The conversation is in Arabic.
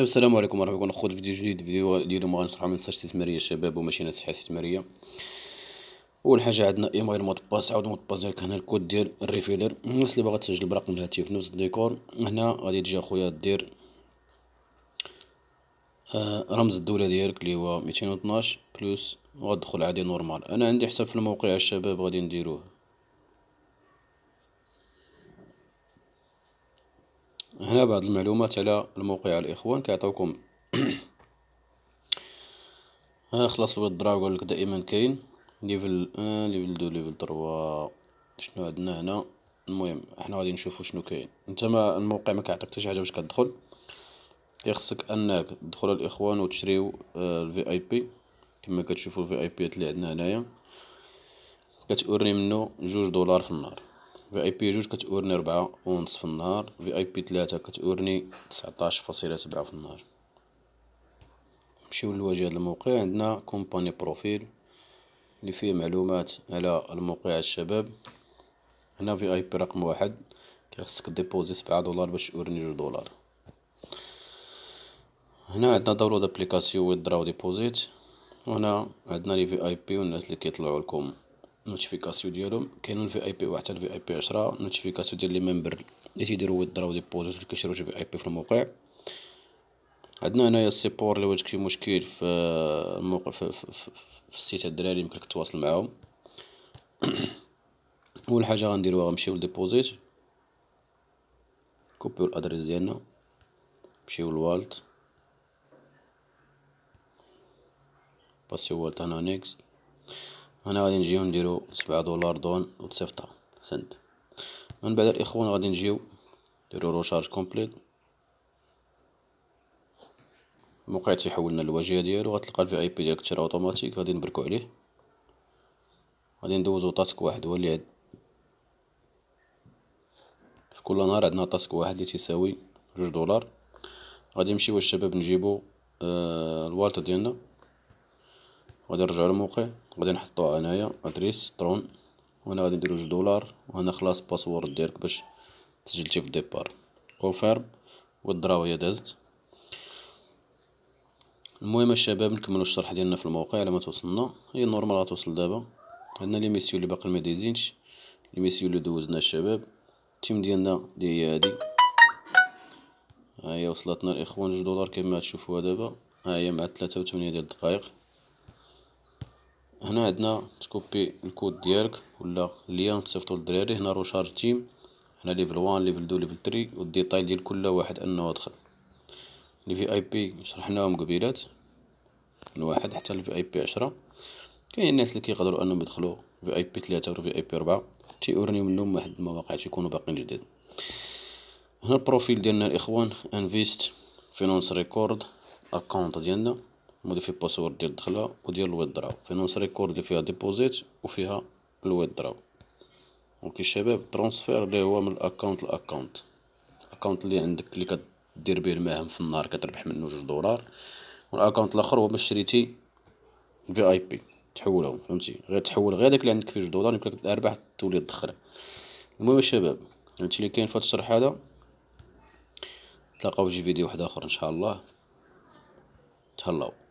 السلام عليكم ورحمه الله خوت فيديو جديد فيديو اليوم غنشرح على منصه استثماريه الشباب وماشينات الصحه الاستثماريه اول حاجه عندنا ايميل مود باس عاود مود باس ديالك هنا الكود ديال الريفيلر الناس اللي باغا تسجل برقم الهاتف نفس الديكور هنا غادي تجي اخويا دير آه، رمز الدوله ديالك اللي هو 212 بلس وغتدخل عادي نورمال انا عندي حساب في الموقع الشباب غادي نديروه هنا بعض المعلومات على الموقع الاخوان كيعطيوكم آه، خلاص الويدرا دراغون لك دائما كاين ليفل آه ليفل دو ليفل 3 شنو عندنا هنا المهم حنا غادي نشوفو شنو كاين انت ما الموقع ما كيعطيك حتى شي حاجه باش كتدخل كيخصك انك تدخل الاخوان وتشريو الفي اي بي كما كتشوفوا الفي اي بيات اللي عندنا هنايا كتورني منه جوج دولار في النهار في اي بي جوج كتورني ربعة ونص في النهار في اي بي تلاتة كتورني تسعطاش فاصلة سبعة في النهار نمشيو للواجهة هاد الموقع عندنا كومباني بروفيل اللي فيه معلومات على الموقع الشباب هنا في اي بي رقم واحد كيخصك ديبوزي سبعة دولار باش تورني جوج دولار هنا عندنا داونلود ابليكاسيون ويدراو ديبوزيت وهنا عندنا لي في اي بي والناس اللي كيطلعوا لكم نوتيفيكاسيون ديالهم كاينون في اي بي واحد حتى في اي بي 10 نوتيفيكاسيون ديال لي ممبر اللي تيديروا ويدراو ديبوزيت اللي كيشريو شي في اي بي في الموقع عندنا هنايا السيبور اللي واجهك شي مشكل في الموقع في, في, في, في السيت الدراري لك تواصل معاهم اول حاجه غنديروها غنمشيو لديبوزيت كوبيو الادريس ديالنا نمشيو للوالت باسيو والت انا نيكست هنا غادي نجيو نديرو سبعة دولار دون و وتسيفطها سنت من بعد الاخوان غادي نجيو نديرو روشارج كومبليت الموقع تيحول لنا الواجهه ديالو غتلقى الفي اي بي ديالك تشرا اوتوماتيك غادي نبركو عليه غادي ندوزو تاسك واحد هو اللي عاد في كل نهار عندنا تاسك واحد اللي تيساوي جوج دولار غادي نمشيو الشباب نجيبو آه، الوالت ديالنا غادي نرجعو للموقع غادي نحطو هنايا ادريس ترون وهنا غادي نديرو جوج دولار وهنا خلاص باسورد ديالك باش تسجلتي في الديبار كونفيرم هي دازت المهم الشباب نكملو الشرح ديالنا في الموقع على ما توصلنا هي نورمال غتوصل دابا عندنا لي ميسيو اللي باقي ما دايزينش لي ميسيو اللي دوزنا الشباب التيم ديالنا اللي هي هادي ها هي وصلتنا الاخوان جوج دولار كما تشوفوها دابا ها هي مع تلاتة و ديال الدقائق هنا عندنا تكوبي الكود ديالك ولا ليان تصيفطو للدراري هنا روشار تيم هنا ليفل 1 ليفل 2 ليفل 3 والديتايل ديال كل واحد انه دخل لي في اي بي شرحناهم قبيلات من واحد حتى لفي اي بي 10 كاين الناس اللي كيقدروا انهم يدخلوا في اي بي 3 و في اي بي 4 تيورني منهم واحد المواقع تيكونوا باقيين جداد هنا البروفيل ديالنا الاخوان انفيست فينونس ريكورد اكونت ديالنا موديفي الباسورد ديال الدخله وديال الويدراو فين ريكورد فيها ديبوزيت وفيها الويدراو اوكي الشباب ترانسفير اللي هو من الاكونت لاكونت الاكونت اللي عندك اللي كدير به المهام في النهار كتربح منه جوج دولار والاكونت الاخر هو باش شريتي في اي بي تحولهم فهمتي غير تحول غير داك اللي عندك فيه جوج دولار يمكن لك تربح تولي تدخل المهم شباب هادشي اللي كاين في هاد الشرح هذا نتلاقاو في فيديو واحد اخر ان شاء الله تهلاو